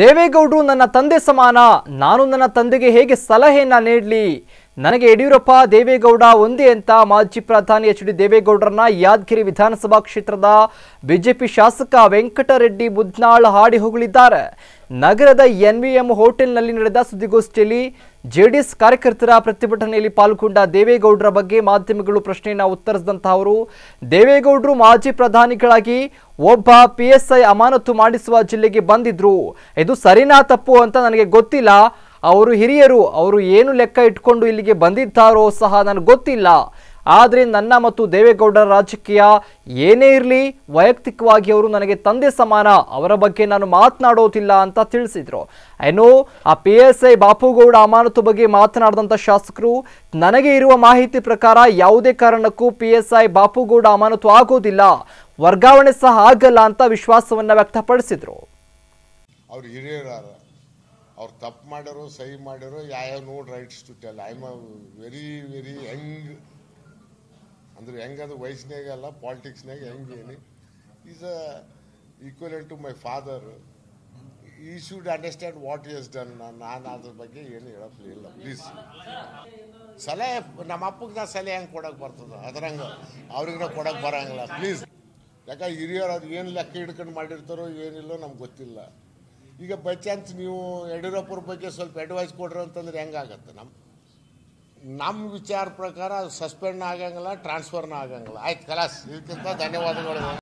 ದೇವೇಗೌಡರು ನನ್ನ ತಂದೆ ಸಮಾನ ನಾನು ನನ್ನ ತಂದೆಗೆ ಹೇಗೆ ಸಲಹೆಯನ್ನ ನೀಡಲಿ ನನಗೆ ಯಡಿಯೂರಪ್ಪ ದೇವೇಗೌಡ ಒಂದೇ ಅಂತ ಮಾಜಿ ಪ್ರಧಾನಿ ಎಚ್ ಡಿ ದೇವೇಗೌಡರನ್ನ ಯಾದಗಿರಿ ವಿಧಾನಸಭಾ ಕ್ಷೇತ್ರದ ಬಿಜೆಪಿ ಶಾಸಕ ವೆಂಕಟರೆಡ್ಡಿ ಮುದ್ನಾಳ್ ಹಾಡಿ ಹೊಗಳಿದ್ದಾರೆ ನಗರದ ಎನ್ ಎನ್ವಿಎಂ ಹೋಟೆಲ್ನಲ್ಲಿ ನಡೆದ ಸುದ್ದಿಗೋಷ್ಠಿಯಲ್ಲಿ ಜೆಡಿಎಸ್ ಕಾರ್ಯಕರ್ತರ ಪ್ರತಿಭಟನೆಯಲ್ಲಿ ಪಾಲ್ಗೊಂಡ ದೇವೇಗೌಡರ ಬಗ್ಗೆ ಮಾಧ್ಯಮಗಳು ಪ್ರಶ್ನೆಯನ್ನು ಉತ್ತರಿಸಿದಂತಹ ಅವರು ದೇವೇಗೌಡರು ಮಾಜಿ ಪ್ರಧಾನಿಗಳಾಗಿ ಒಬ್ಬ ಪಿಎಸ್ಐ ಅಮಾನತು ಮಾಡಿಸುವ ಜಿಲ್ಲೆಗೆ ಬಂದಿದ್ರು ಇದು ಸರಿನಾ ತಪ್ಪು ಅಂತ ನನಗೆ ಗೊತ್ತಿಲ್ಲ ಅವರು ಹಿರಿಯರು ಅವರು ಏನು ಲೆಕ್ಕ ಇಟ್ಕೊಂಡು ಇಲ್ಲಿಗೆ ಬಂದಿದ್ದಾರೋ ಸಹ ನನಗೆ ಗೊತ್ತಿಲ್ಲ ಆದರೆ ನನ್ನ ಮತ್ತು ದೇವೇಗೌಡರ ರಾಜಕೀಯ ಏನೇ ಇರಲಿ ವೈಯಕ್ತಿಕವಾಗಿ ಅವರು ನನಗೆ ತಂದೆ ಸಮಾನ ಅವರ ಬಗ್ಗೆ ನಾನು ಮಾತನಾಡೋದಿಲ್ಲ ಅಂತ ತಿಳಿಸಿದರು ಏನೋ ಆ ಪಿ ಎಸ್ ಐ ಬಾಪುಗೌಡ ಅಮಾನತು ಬಗ್ಗೆ ಮಾತನಾಡಿದಂಥ ಶಾಸಕರು ನನಗೆ ಇರುವ ಮಾಹಿತಿ ಪ್ರಕಾರ ಯಾವುದೇ ಕಾರಣಕ್ಕೂ ಪಿ ಎಸ್ ಐ ಬಾಪುಗೌಡ ಅಮಾನತು ಆಗೋದಿಲ್ಲ ವರ್ಗಾವಣೆ ಸಹ ಆಗಲ್ಲ ಅಂತ ವಿಶ್ವಾಸವನ್ನು ವ್ಯಕ್ತಪಡಿಸಿದರು ಅವ್ರು ತಪ್ಪು ಮಾಡಿರೋ ಸಹಿ ಮಾಡಿರೋ ಯಾವ್ಯಾವ no rights to tell I am a very very young ಅಂದ್ರೆ ಅದು ವಯಸ್ಸಿನಾಗ ಅಲ್ಲ ಪಾಲಿಟಿಕ್ಸ್ನಾಗ ಹೆಂಗೆ ಏನು is a equal to my father he should understand what is done ನಾನು ಅದ್ರ ಬಗ್ಗೆ ಏನು ಇಲ್ಲ ಪ್ಲೀಸ್ ಸಲಹೆ ನಮ್ಮ ಅಪ್ಪಗೆ ನಾ ಸಲಹೆ ಹೆಂಗೆ ಬರ್ತದ ಬರ್ತದ ಹಂಗೆ ಅವ್ರಿಗೆ ನಾ ಕೊಡೋಕೆ ಬರಂಗಿಲ್ಲ ಪ್ಲೀಸ್ ಯಾಕೆ ಹಿರಿಯರು ಅದು ಏನು ಲೆಕ್ಕ ಹಿಡ್ಕೊಂಡು ಮಾಡಿರ್ತಾರೋ ಏನಿಲ್ಲೋ ನಮ್ಗೆ ಗೊತ್ತಿಲ್ಲ ಈಗ ಬೈ ಚಾನ್ಸ್ ನೀವು ಯಡಿಯೂರಪ್ಪರ ಬಗ್ಗೆ ಸ್ವಲ್ಪ ಅಡ್ವೈಸ್ ಕೊಡ್ರಿ ಅಂತಂದ್ರೆ ಹೆಂಗಾಗತ್ತೆ ನಮ್ಮ ನಮ್ಮ ವಿಚಾರ ಪ್ರಕಾರ ಸಸ್ಪೆಂಡ್ ಆಗಂಗಿಲ್ಲ ಟ್ರಾನ್ಸ್ಫರ್ನ ಆಗಂಗಿಲ್ಲ ಆಯ್ತು ಕಲಾಸ್ ಇದಕ್ಕಿಂತ ಧನ್ಯವಾದಗಳು